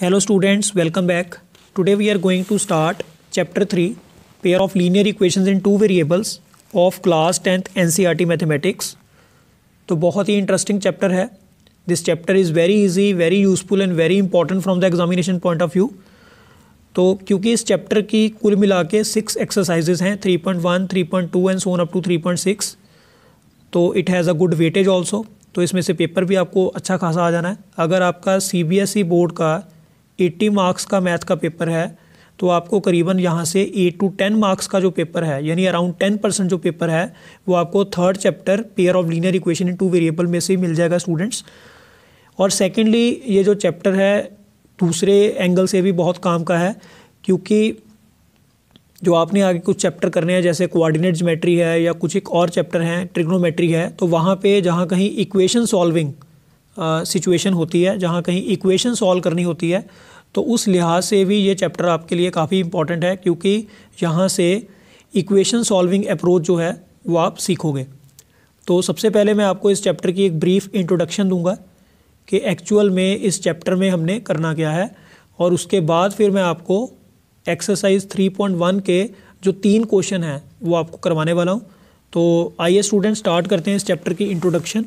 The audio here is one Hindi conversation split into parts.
hello students welcome back today we are going to start chapter three pair of linear equations in two variables of class tenth ncrt mathematics तो बहुत ही इंटरेस्टिंग चैप्टर है this chapter is very easy very useful and very important from the examination point of view तो क्योंकि इस चैप्टर की कुल मिला के सिक्स एक्सरसाइजेज हैं three point one three point two and so on up to three point six तो it has a good weightage also तो इसमें से पेपर भी आपको अच्छा खासा आ जाना है अगर आपका C B S E board का 80 मार्क्स का मैथ का पेपर है तो आपको करीबन यहाँ से 8 टू 10 मार्क्स का जो पेपर है यानी अराउंड 10 परसेंट जो पेपर है वो आपको third chapter pair of linear equation in two variable में से ही मिल जाएगा स्टूडेंट्स और सेकेंडली ये जो चैप्टर है दूसरे एंगल से भी बहुत काम का है क्योंकि जो आपने आगे कुछ चैप्टर करने हैं जैसे कोऑर्डिनेट ज्योमेट्री है या कुछ एक और चैप्टर हैं ट्रिग्नोमेट्री है तो वहाँ पे जहाँ कहीं इक्वेशन सॉल्विंग सिचुएशन होती है जहाँ कहीं इक्वेशन सॉल्व करनी होती है तो उस लिहाज से भी ये चैप्टर आपके लिए काफ़ी इंपॉर्टेंट है क्योंकि यहाँ से इक्वेशन सॉल्विंग अप्रोच जो है वो आप सीखोगे तो सबसे पहले मैं आपको इस चैप्टर की एक ब्रीफ इंट्रोडक्शन दूंगा कि एक्चुअल में इस चैप्टर में हमने करना क्या है और उसके बाद फिर मैं आपको एक्सरसाइज 3.1 के जो तीन क्वेश्चन हैं वो आपको करवाने वाला हूँ तो आइए स्टूडेंट स्टार्ट करते हैं इस चैप्टर की इंट्रोडक्शन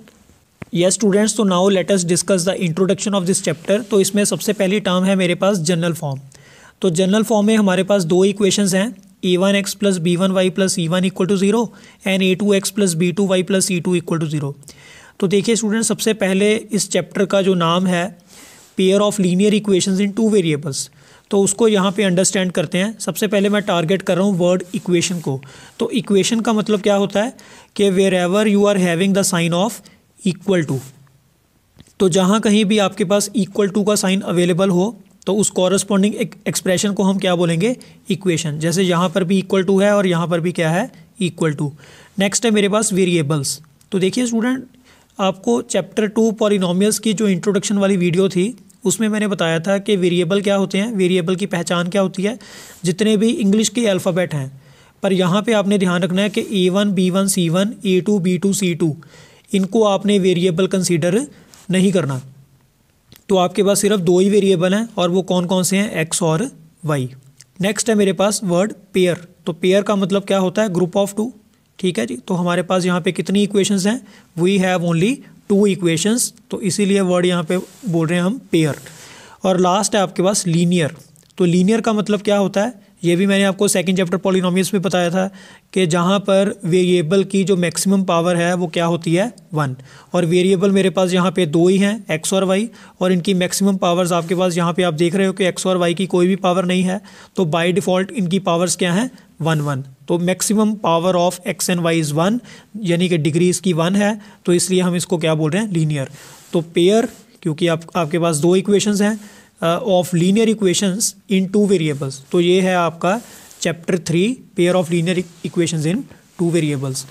या स्टूडेंट्स तो now let us discuss the introduction of this chapter तो इसमें सबसे पहली टर्म है मेरे पास जनरल फॉर्म तो जनरल फॉर्म में हमारे पास दो इक्वेशंस हैं A one x plus B one Y plus E one equal to zero and A two x plus B two Y plus E two equal to zero तो देखिए स्टूडेंट सबसे पहले इस चैप्टर का जो नाम है pair of linear equation in two variables तो उसको यहाँ पे अंडरस्टैंड करते हैं सबसे पहले मैं टारगेट कर रहा हूँ वर्ड इक्वेशन को तो इक्वेशन का मतलब क्या होता है कि wherever you are having the sign of equal to तो जहाँ कहीं भी आपके पास इक्वल टू का साइन अवेलेबल हो तो उस कॉरस्पॉन्डिंग एक एक्सप्रेशन को हम क्या बोलेंगे इक्वेशन जैसे यहाँ पर भी इक्वल टू है और यहाँ पर भी क्या है इक्वल टू नेक्स्ट है मेरे पास वेरिएबल्स तो देखिए स्टूडेंट आपको चैप्टर टू पॉलिनोमियल्स की जो इंट्रोडक्शन वाली वीडियो थी उसमें मैंने बताया था कि वेरिएबल क्या होते हैं वेरिएबल की पहचान क्या होती है जितने भी इंग्लिश के अल्फ़ाबेट हैं पर यहाँ पे आपने ध्यान रखना है कि A one B one C one A two B two C two इनको आपने वेरिएबल कंसीडर नहीं करना तो आपके पास सिर्फ दो ही वेरिएबल हैं और वो कौन कौन से हैं एक्स और वाई नेक्स्ट है मेरे पास वर्ड पेयर तो पेयर का मतलब क्या होता है ग्रुप ऑफ टू ठीक है जी तो हमारे पास यहाँ पे कितनी इक्वेशंस हैं we have only two equations तो इसीलिए वर्ड यहाँ पे बोल रहे हैं हम पेयर और लास्ट है आपके पास लीनियर तो लीनियर का मतलब क्या होता है ये भी मैंने आपको सेकंड चैप्टर पॉलिनोमियल्स में बताया था कि जहाँ पर वेरिएबल की जो मैक्सिमम पावर है वो क्या होती है वन और वेरिएबल मेरे पास यहाँ पे दो ही हैं एक्स और वाई और इनकी मैक्सिमम पावर्स आपके पास यहाँ पे आप देख रहे हो कि एक्स और वाई की कोई भी पावर नहीं है तो बाय डिफ़ॉल्ट इनकी पावर्स क्या हैं वन वन तो maximum power of X and Y is one यानी कि डिग्री इसकी वन है तो इसलिए हम इसको क्या बोल रहे हैं लीनियर तो पेयर क्योंकि आप आपके पास दो इक्वेशंस हैं of linear equations in two variables तो ये है आपका chapter three pair of linear equations in two variables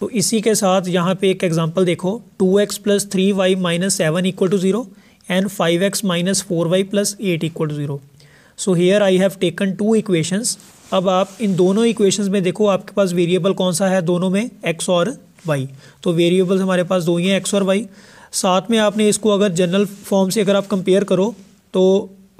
तो इसी के साथ यहाँ पे एक एग्जांपल देखो two x plus three Y minus seven equal to zero and five X minus four Y plus eight equal to zero so here I have taken two equations अब आप इन दोनों इक्वेशंस में देखो आपके पास वेरिएबल कौन सा है दोनों में एक्स और वाई तो वेरिएबल्स हमारे पास दो ही हैं एक्स और वाई साथ में आपने इसको अगर जनरल फॉर्म से अगर आप कंपेयर करो तो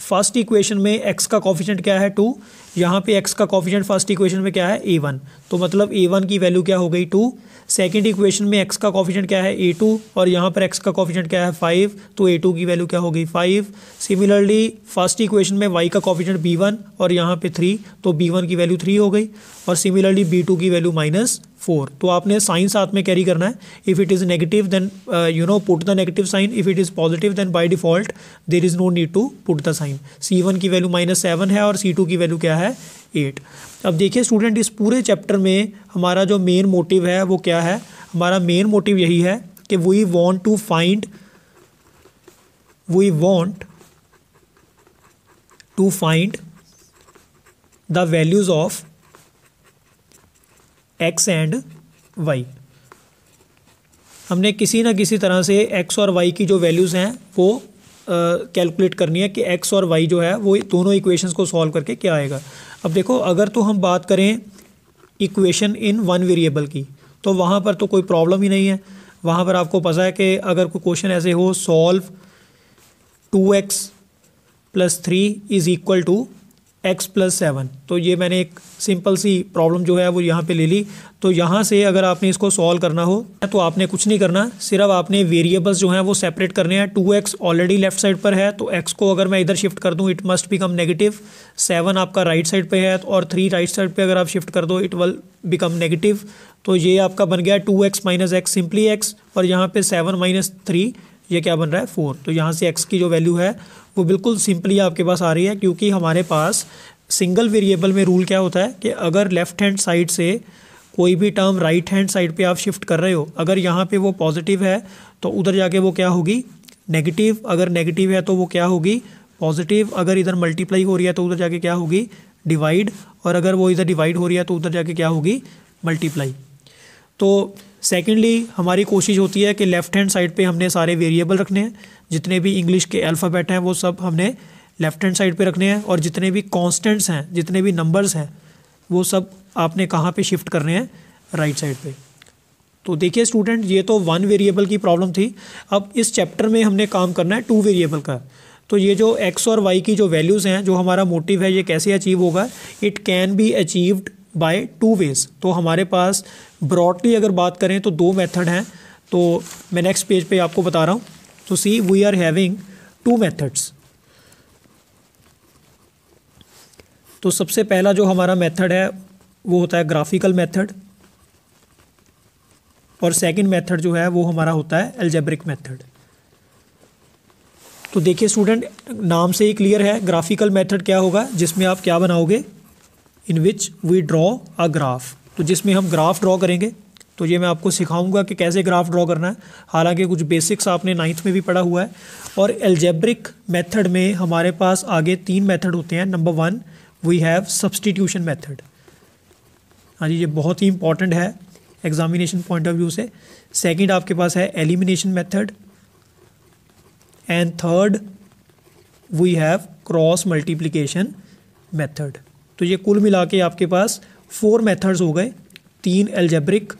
फर्स्ट इक्वेशन में एक्स का कॉफिशेंट क्या है टू यहाँ पे x का कॉफिशेंट फर्स्ट इक्वेशन में क्या है ए वन तो मतलब ए वन की वैल्यू क्या हो गई टू सेकेंड इक्वेशन में x का कॉफिशेंट क्या है ए टू और यहाँ पर x का कॉफिशेंट क्या है फाइव तो ए टू की वैल्यू क्या हो गई फाइव सिमिलरली फर्स्ट इक्वेशन में y का कॉफिशेंट बी वन और यहाँ पे थ्री तो बी वन की वैल्यू थ्री हो गई और सिमिलरली बी टू की वैल्यू माइनस फोर तो आपने साइन साथ में कैरी करना है if it is negative then you know put the negative sign if it is positive then by default there is no need to put the sign C one की वैल्यू माइनस सेवन है और सी टू की वैल्यू क्या है है एट अब देखिए स्टूडेंट इस पूरे चैप्टर में हमारा जो मेन मोटिव है वो क्या है हमारा मेन मोटिव यही है कि we want to find we want to find the values of X and Y हमने किसी ना किसी तरह से एक्स और वाई की जो वैल्यूज़ हैं वो कैलकुलेट करनी है कि एक्स और वाई जो है वो दोनों इक्वेशंस को सॉल्व करके क्या आएगा अब देखो अगर तो हम बात करें इक्वेशन इन वन वेरिएबल की तो वहाँ पर तो कोई प्रॉब्लम ही नहीं है वहाँ पर आपको पता है कि अगर कोई क्वेश्चन ऐसे हो solve two x plus three is equal to x plus seven तो ये मैंने एक सिंपल सी प्रॉब्लम जो है वो यहाँ पे ले ली तो यहाँ से अगर आपने इसको सॉल्व करना हो तो आपने कुछ नहीं करना सिर्फ आपने वेरिएबल्स जो हैं वो सेपरेट करने हैं two X already left side पर है तो एक्स को अगर मैं इधर शिफ्ट कर दूँ it must become negative seven आपका राइट साइड पर है और थ्री राइट साइड पर अगर आप शिफ्ट कर दो इट विल बिकम नेगेटिव तो ये आपका बन गया two X minus X simply X और यहाँ पे सेवन माइनस थ्री ये क्या बन रहा है फोर तो यहाँ से एक्स की जो वैल्यू है वो बिल्कुल सिंपली आपके पास आ रही है क्योंकि हमारे पास सिंगल वेरिएबल में रूल क्या होता है कि अगर लेफ्ट हैंड साइड से कोई भी टर्म राइट हैंड साइड पे आप शिफ्ट कर रहे हो अगर यहाँ पे वो पॉजिटिव है तो उधर जाके वो क्या होगी नेगेटिव अगर नेगेटिव है तो वो क्या होगी पॉजिटिव अगर इधर मल्टीप्लाई हो रही है तो उधर जाके क्या होगी डिवाइड और अगर वो इधर डिवाइड हो रही है तो उधर जाके क्या होगी मल्टीप्लाई तो सेकेंडली हमारी कोशिश होती है कि लेफ़्ट हैंड साइड पे हमने सारे वेरिएबल रखने हैं जितने भी इंग्लिश के अल्फ़ाबेट हैं वो सब हमने लेफ़्ट हैंड साइड पे रखने हैं और जितने भी कॉन्स्टेंट्स हैं जितने भी नंबर्स हैं वो सब आपने कहाँ पे शिफ्ट करने हैं राइट साइड पे तो देखिए स्टूडेंट ये तो वन वेरिएबल की प्रॉब्लम थी अब इस चैप्टर में हमने काम करना है टू वेरिएबल का तो ये जो एक्स और वाई की जो वैल्यूज़ हैं जो हमारा मोटिव है ये कैसे अचीव होगा it can be achieved by two ways तो हमारे पास ब्रॉडली अगर बात करें तो दो मेथड हैं तो मैं नेक्स्ट पेज पे आपको बता रहा हूँ तो see we are having two methods तो सबसे पहला जो हमारा मेथड है वो होता है ग्राफिकल मेथड और सेकंड मेथड जो है वो हमारा होता है एल्जेब्रिक मेथड तो देखिए स्टूडेंट नाम से ही क्लियर है ग्राफिकल मेथड क्या होगा जिसमें आप क्या बनाओगे in which we draw a graph तो जिसमें हम ग्राफ ड्रॉ करेंगे तो ये मैं आपको सिखाऊंगा कि कैसे ग्राफ ड्रॉ करना है हालांकि कुछ बेसिक्स आपने नाइन्थ में भी पढ़ा हुआ है और एल्जेब्रिक मेथड में हमारे पास आगे तीन मेथड होते हैं number one we have substitution method हाँ जी ये बहुत ही इंपॉर्टेंट है एग्जामिनेशन पॉइंट ऑफ व्यू से सेकंड आपके पास है elimination method and third we have cross multiplication method तो ये कुल मिला के आपके पास फोर मेथड्स हो गए तीन एल्जेब्रिक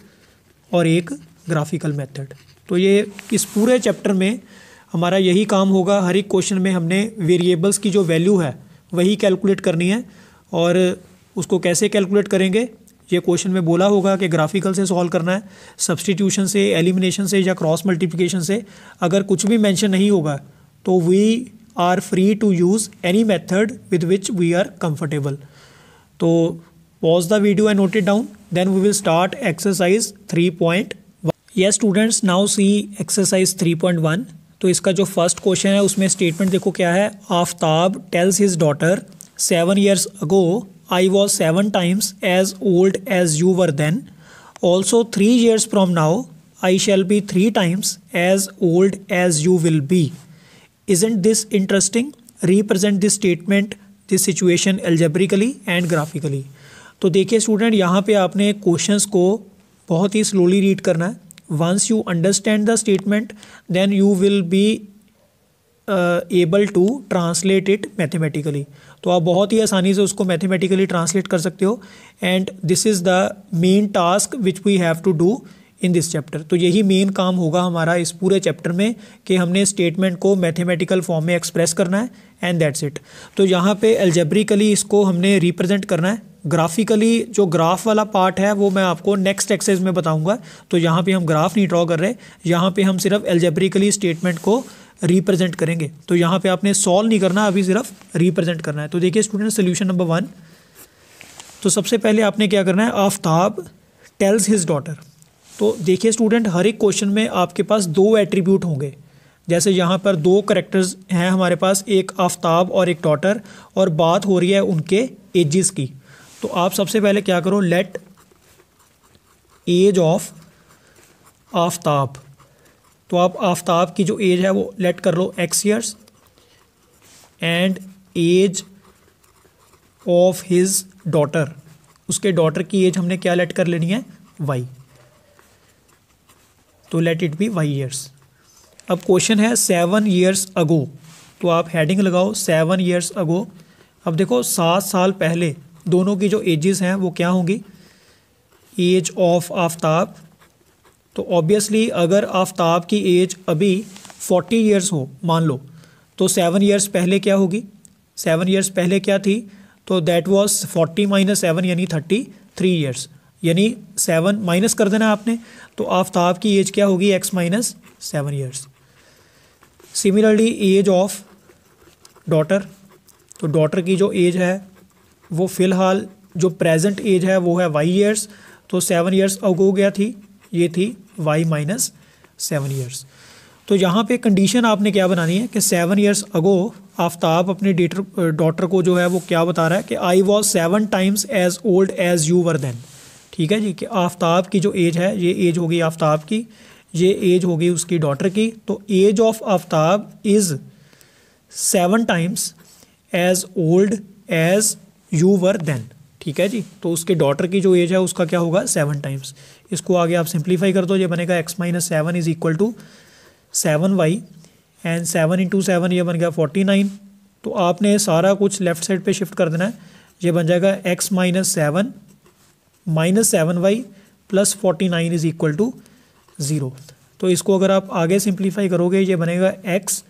और एक ग्राफिकल मेथड तो ये इस पूरे चैप्टर में हमारा यही काम होगा हर एक क्वेश्चन में हमने वेरिएबल्स की जो वैल्यू है वही कैलकुलेट करनी है और उसको कैसे कैलकुलेट करेंगे ये क्वेश्चन में बोला होगा कि ग्राफिकल से सॉल्व करना है सब्सटीट्यूशन से एलिमिनेशन से या क्रॉस मल्टीप्लिकेशन से अगर कुछ भी मेंशन नहीं होगा तो we are free to use any method with which we are comfortable तो and note it down then we will start exercise three point ये students now see exercise three point one तो इसका जो फर्स्ट क्वेश्चन है उसमें स्टेटमेंट देखो क्या है Aftab tells his daughter seven years ago I was seven times as old as you were then also three years from now I shall be three times as old as you will be isn't this interesting represent this statement this situation algebraically and graphically तो देखिए स्टूडेंट यहाँ पे आपने क्वेश्चंस को बहुत ही स्लोली रीड करना है once you understand the statement then you will be able to translate it mathematically तो आप बहुत ही आसानी से उसको मैथमेटिकली ट्रांसलेट कर सकते हो and this is the main task which we have to do in this chapter तो यही मेन काम होगा हमारा इस पूरे चैप्टर में कि हमने स्टेटमेंट को मैथमेटिकल फॉर्म में एक्सप्रेस करना है एंड दैट्स इट तो यहाँ पे एल्जेब्रिकली इसको हमने रिप्रेजेंट करना है ग्राफिकली जो ग्राफ वाला पार्ट है वो मैं आपको नेक्स्ट एक्सरसाइज में बताऊँगा तो यहाँ पर हम ग्राफ नहीं ड्रॉ कर रहे यहाँ पर हम सिर्फ एल्जेब्रिकली स्टेटमेंट को रिप्रेजेंट करेंगे तो यहाँ पर आपने सॉल्व नहीं करना अभी सिर्फ रिप्रेजेंट करना है तो देखिए स्टूडेंट सोल्यूशन नंबर वन तो सबसे पहले आपने क्या करना है आफ्ताब टेल्स हिज डॉटर तो देखिए स्टूडेंट हर एक क्वेश्चन में आपके पास दो एट्रीब्यूट होंगे जैसे यहाँ पर दो करेक्टर्स हैं हमारे पास एक आफ्ताब और एक डॉटर और बात हो रही है उनके एजिस की तो आप सबसे पहले क्या करो लेट एज ऑफ आफ्ताब तो आप आफ्ताब की जो एज है वो लेट कर लो x years and age of his daughter उसके डॉटर की एज हमने क्या लेट कर लेनी है वाई तो let it be y years अब क्वेश्चन है सेवन ईयर्स अगो तो आप हेडिंग लगाओ सेवन ईयर्स अगो अब देखो सात साल पहले दोनों की जो एजेस हैं वो क्या होंगी एज ऑफ आफ्ताब तो ऑब्वियसली अगर आफ्ताब की एज अभी फोर्टी ईयर्स हो मान लो तो सेवन ईयर्स पहले क्या होगी सेवन ईयर्स पहले क्या थी तो that was forty minus seven यानी थर्टी थ्री ईयर्स यानी सेवन माइनस कर देना आपने तो आफ्ताब की एज क्या होगी x minus seven years similarly age of daughter तो डॉटर की जो एज है वो फ़िलहाल जो प्रेजेंट एज है वो है वाई ईयर्स तो सेवन ईयर्स अब हो गया थी ये थी वाई माइनस सेवन ईयर्स तो यहाँ पे कंडीशन आपने क्या बनानी है कि सेवन ईयर्स अगो आफ्ताब अपने डेटर डॉटर को जो है वो क्या बता रहा है कि I was seven times as old as you were then ठीक है जी कि आफ्ताब की जो एज है ये एज हो गई आफ्ताब की ये एज हो गई उसकी डॉटर की तो age of Aftab is seven times as old as you were then ठीक है जी तो उसके डॉटर की जो एज है उसका क्या होगा सेवन टाइम्स इसको आगे आप सिंप्लीफाई कर दो ये बनेगा x minus seven is equal to seven y and seven into seven ये बन गया फोर्टी नाइन तो आपने सारा कुछ लेफ्ट साइड पे शिफ्ट कर देना है ये बन जाएगा x minus seven minus seven y plus forty nine is equal to zero तो इसको अगर आप आगे सिंप्लीफाई करोगे ये बनेगा एक्स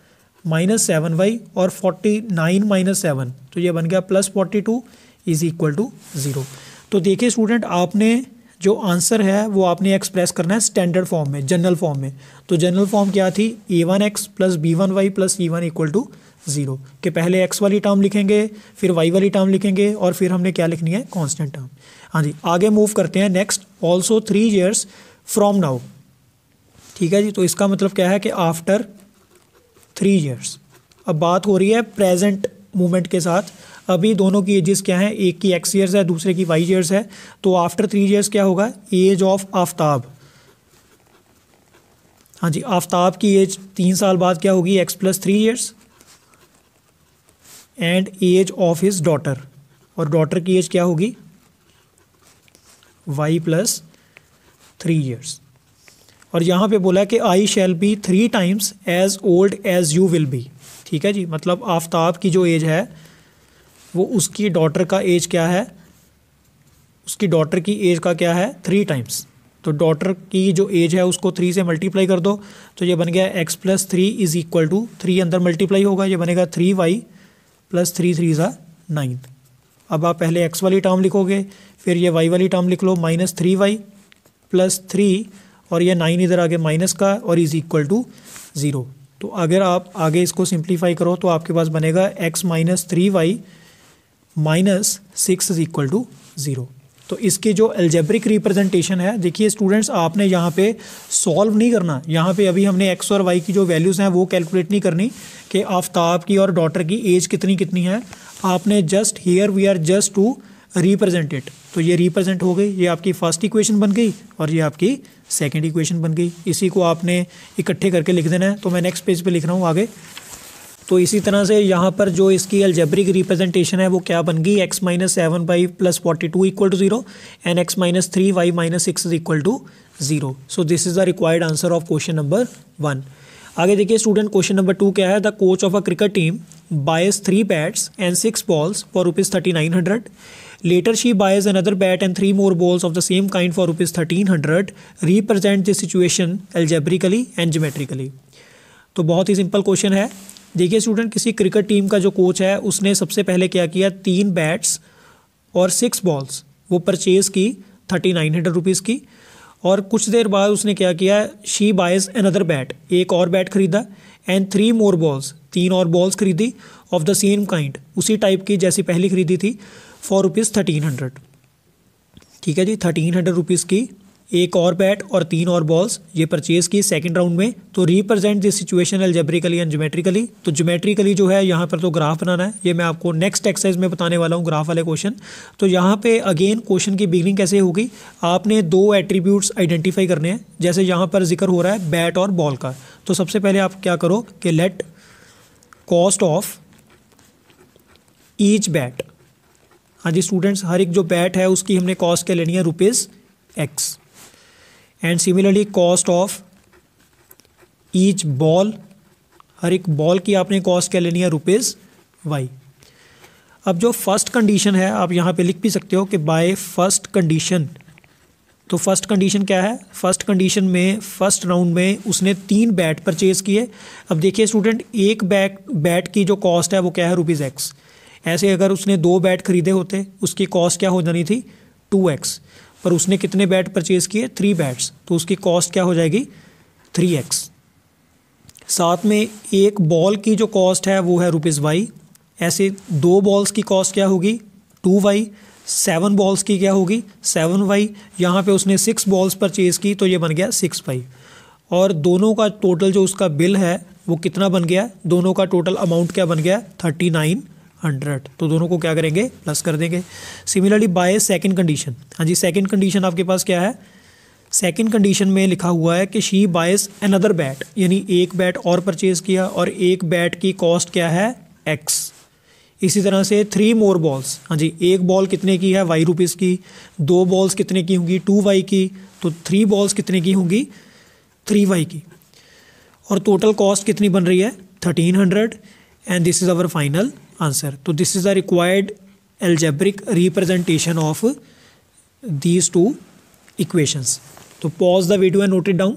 माइनस सेवन वाई और फोर्टी नाइन माइनस सेवन तो ये बन गया plus forty two is equal to zero तो देखिए स्टूडेंट आपने जो आंसर है वो आपने एक्सप्रेस करना है स्टैंडर्ड फॉर्म में जनरल फॉर्म में तो जनरल फॉर्म क्या थी a one x plus B one Y plus E one equal to zero पहले एक्स वाली टर्म लिखेंगे फिर वाई वाली टर्म लिखेंगे और फिर हमने क्या लिखनी है कॉन्स्टेंट टर्म हाँ जी आगे मूव करते हैं next also three years from now ठीक है जी तो इसका मतलब क्या है कि आफ्टर थ्री ईयर्स अब बात हो रही है प्रेजेंट मूवमेंट के साथ अभी दोनों की एजेस क्या हैं एक की एक्स ईयर्स है दूसरे की वाई ईयर्स है तो आफ्टर थ्री ईयर्स क्या होगा एज ऑफ आफ्ताब हाँ जी आफ्ताब की एज तीन साल बाद क्या होगी x plus three years and age of his daughter और डॉटर की एज क्या होगी वाई प्लस थ्री ईयर्स और यहाँ पे बोला है कि I shall be three times as old as you will be ठीक है जी मतलब आफ्ताब की जो एज है वो उसकी डॉटर का एज क्या है उसकी डॉटर की एज का क्या है थ्री टाइम्स तो डॉटर की जो एज है उसको थ्री से मल्टीप्लाई कर दो तो ये बन गया x plus three is equal to three अंदर मल्टीप्लाई होगा ये बनेगा three y plus three three ज़ा नाइन्थ अब आप पहले एक्स वाली टर्म लिखोगे फिर ये वाई वाली टर्म लिख लो minus three y plus three और ये नाइन इधर आगे माइनस का और इज इक्वल टू ज़ीरो तो अगर आप आगे इसको सिंप्लीफाई करो तो आपके पास बनेगा x minus three Y minus six is equal to zero तो इसके जो एल्जेब्रिक रिप्रेजेंटेशन है देखिए स्टूडेंट्स आपने यहाँ पे सॉल्व नहीं करना यहाँ पे अभी हमने एक्स और वाई की जो वैल्यूज़ हैं वो कैलकुलेट नहीं करनी कि आफ्ताब की और डॉटर की एज कितनी कितनी है आपने just here we are just to represent it तो ये रिप्रेजेंट हो गई ये आपकी फर्स्ट इक्वेशन बन गई और ये आपकी सेकेंड इक्वेशन बन गई इसी को आपने इकट्ठे करके लिख देना है तो मैं नेक्स्ट पेज पे लिख रहा हूँ आगे तो इसी तरह से यहाँ पर जो इसकी अल्जेब्रिक रिप्रेजेंटेशन है वो क्या बन गई x minus seven y plus forty two equal to zero and x minus three Y minus six is equal to zero so this is the required answer of question number one आगे देखिए स्टूडेंट क्वेश्चन नंबर टू क्या है the coach of a cricket team buys three bats and six balls for rupees thirty nine hundred later Later, another bat and three more balls of the same kind for rupees thirteen hundred represent this situation algebraically and geometrically तो बहुत ही सिंपल क्वेश्चन है देखिए स्टूडेंट किसी क्रिकेट टीम का जो कोच है उसने सबसे पहले क्या किया तीन बैट्स और सिक्स बॉल्स वो परचेज की थर्टी नाइन हंड्रेड रुपीज़ की और कुछ देर बाद उसने क्या किया शी बायस अनदर बैट एक और बैट खरीदा एंड थ्री मोर बॉल्स तीन और बॉल्स खरीदी ऑफ द सेम काइंड उसी टाइप की जैसी पहली खरीदी थी फॉर रुपीज़ थर्टीन हंड्रेड ठीक है जी थर्टीन हंड्रेड रुपीज़ की एक और बैट और तीन और बॉल्स ये परचेज किए सेकंड राउंड में तो represent this situation algebraically and geometrically तो जोमेट्रिकली जो है यहाँ पर तो ग्राफ बनाना है ये मैं आपको नेक्स्ट एक्सरसाइज में बताने वाला हूँ ग्राफ वाले क्वेश्चन तो यहाँ पे अगेन क्वेश्चन की बिगनिंग कैसे होगी आपने दो एट्रीब्यूट्स आइडेंटिफाई करने हैं जैसे यहाँ पर जिक्र हो रहा है बैट और बॉल का तो सबसे पहले आप क्या करो कि let cost of each bat हाँ जी स्टूडेंट्स हर एक जो बैट है उसकी हमने कॉस्ट क्या लेनी है rupees x and similarly cost of each ball हर एक बॉल की आपने कॉस्ट क्या लेनी है रुपीज़ वाई अब जो फर्स्ट कंडीशन है आप यहाँ पे लिख भी सकते हो कि बाय फर्स्ट कंडीशन तो फर्स्ट कंडीशन क्या है फर्स्ट कंडीशन में फर्स्ट राउंड में उसने तीन बैट परचेज किए अब देखिए स्टूडेंट एक बैट बैट की जो कॉस्ट है वो क्या है रुपीज़ एक्स ऐसे अगर उसने दो बैट खरीदे होते उसकी कॉस्ट क्या हो जानी थी टू एक्स पर उसने कितने बैट परचेज़ किए थ्री बैट्स तो उसकी कॉस्ट क्या हो जाएगी थ्री एक्स साथ में एक बॉल की जो कॉस्ट है वो है रुपीज़ वाई ऐसे दो बॉल्स की कॉस्ट क्या होगी टू वाई सेवन बॉल्स की क्या होगी सेवन वाई यहाँ पे उसने सिक्स बॉल्स परचेज़ की तो ये बन गया सिक्स वाई और दोनों का टोटल जो उसका बिल है वो कितना बन गया दोनों का टोटल अमाउंट क्या बन गया थर्टी नाइन हंड्रेड तो दोनों को क्या करेंगे प्लस कर देंगे सिमिलरली बाय सेकेंड कंडीशन हाँ जी सेकेंड कंडीशन आपके पास क्या है सेकेंड कंडीशन में लिखा हुआ है कि शी बायस अनदर बैट यानी एक बैट और परचेज किया और एक बैट की कॉस्ट क्या है एक्स इसी तरह से थ्री मोर बॉल्स हाँ जी एक बॉल कितने की है वाई रुपीज़ की दो बॉल्स कितने की होंगी टू वाई की तो थ्री बॉल्स कितने की होंगी थ्री वाई की और टोटल कॉस्ट कितनी बन रही है thirteen hundred and this is our final answer तो this is the required algebraic representation of these two equations तो pause the video and noted down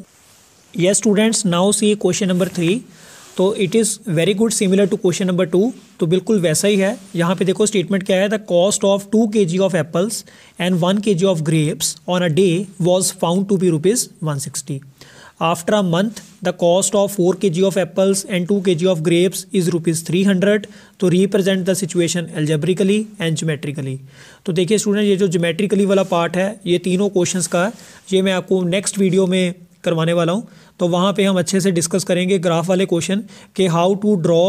yes students now see question number three तो it is very good similar to question number two तो बिल्कुल वैसा ही है यहाँ पे देखो स्टेटमेंट क्या है the cost of two K G of apples and one K G of grapes on a day was found to be rupees one sixty after a month the cost of four K G of apples and two K G of grapes is rupees three hundred तो represent the situation algebraically and geometrically तो देखिए स्टूडेंट ये जो जोमेट्रिकली वाला पार्ट है ये तीनों क्वेश्चन का है ये मैं आपको नेक्स्ट वीडियो में करवाने वाला हूँ तो वहाँ पे हम अच्छे से डिस्कस करेंगे ग्राफ वाले क्वेश्चन के how to draw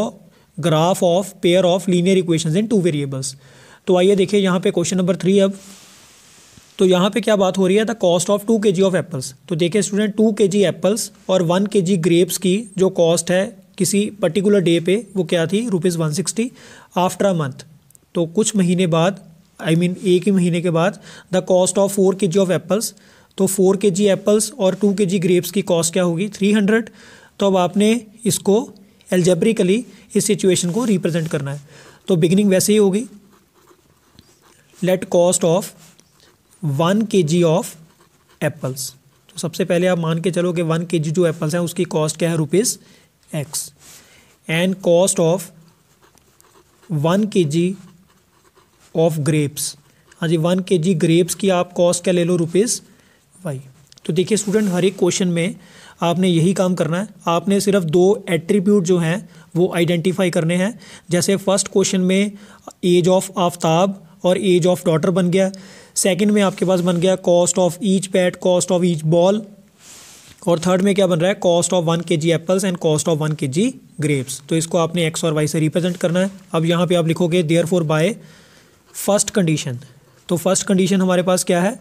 graph of pair of linear equation in two variables तो आइए देखिए यहाँ पे क्वेश्चन नंबर थ्री अब तो यहाँ पे क्या बात हो रही है the cost of two K G of apples तो देखिए student to K G apples और वन के जी ग्रेप्स की जो कॉस्ट है किसी पर्टिकुलर डे पे वो क्या थी rupees one sixty after a month तो कुछ महीने बाद आई I मीन mean, एक ही महीने के बाद the cost of four K G of apples तो फोर के जी एप्पल्स और टू के जी ग्रेप्स की कॉस्ट क्या होगी थ्री हंड्रेड तो अब आपने इसको एल्जेब्रिकली इस सिचुएशन को रिप्रेजेंट करना है तो बिगिनिंग वैसे ही होगी late cost of one K G of apples तो सबसे पहले आप मान के चलो कि वन के जी जो एप्पल्स हैं उसकी कॉस्ट क्या है rupees x and cost of one K G of grapes हाँ जी वन के जी ग्रेप्स की आप कॉस्ट क्या ले लो रुपीज़ वाई तो देखिए स्टूडेंट हर एक क्वेश्चन में आपने यही काम करना है आपने सिर्फ दो एट्रीब्यूट जो हैं वो आइडेंटिफाई करने हैं जैसे फर्स्ट क्वेश्चन में एज ऑफ आफ्ताब और एज ऑफ डॉटर बन गया सेकंड में आपके पास बन गया cost of each bat cost of each ball और थर्ड में क्या बन रहा है cost of one K G apples and cost of one K G grapes तो इसको आपने एक्स और वाई से रिप्रेजेंट करना है अब यहाँ पे आप लिखोगे therefore by first condition तो फर्स्ट कंडीशन हमारे पास क्या है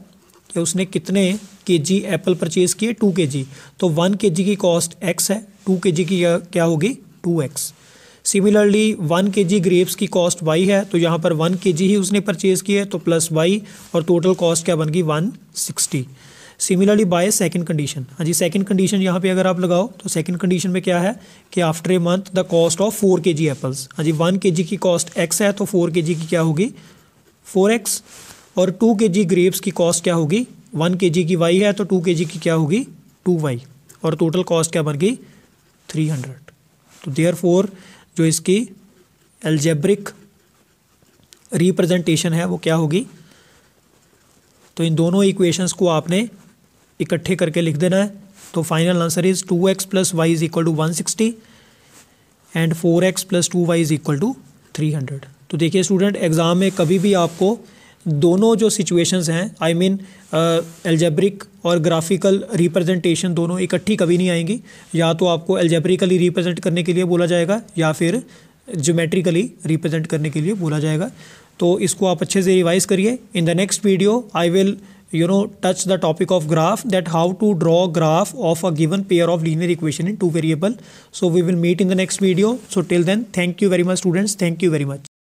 कि उसने कितने के जी एप्पल परचेज किए टू के जी तो वन के जी की कॉस्ट एक्स है टू के जी की क्या होगी to x similarly one K G grapes की कॉस्ट वाई है तो यहाँ पर वन के जी ही उसने परचेज़ की है तो प्लस वाई और टोटल कॉस्ट क्या बन गई one sixty similarly by second condition हाँ जी सेकेंड कंडीशन यहाँ पे अगर आप लगाओ तो सेकेंड कंडीशन में क्या है कि after a month the cost of four K G apples हाँ जी वन के जी की कॉस्ट एक्स है तो फोर के जी की क्या होगी फोर एक्स और टू के जी ग्रेप्स की कॉस्ट क्या होगी वन के जी की वाई है तो टू के जी की क्या होगी टू वाई और टोटल कॉस्ट क्या बन गई थ्री हंड्रेड तो देयर फोर जो तो इसकी एल्जेब्रिक रिप्रेजेंटेशन है वो क्या होगी तो इन दोनों इक्वेशंस को आपने इकट्ठे करके लिख देना है तो final answer is two x plus y is equal to one sixty and four x plus two y is equal to three hundred तो देखिए स्टूडेंट एग्ज़ाम में कभी भी आपको दोनों जो सिचुएशंस हैं आई मीन एल्जेब्रिक और ग्राफिकल रिप्रेजेंटेशन दोनों इकट्ठी कभी नहीं आएंगी या तो आपको एल्जेब्रिकली रिप्रेजेंट करने के लिए बोला जाएगा या फिर जोमेट्रिकली रिप्रेजेंट करने के लिए बोला जाएगा तो इसको आप अच्छे से रिवाइज़ करिए in the next video I will you know touch the topic of graph that how to draw graph of a given pair of linear equation in two variable so we will meet in the next video so till then thank you very much students thank you very much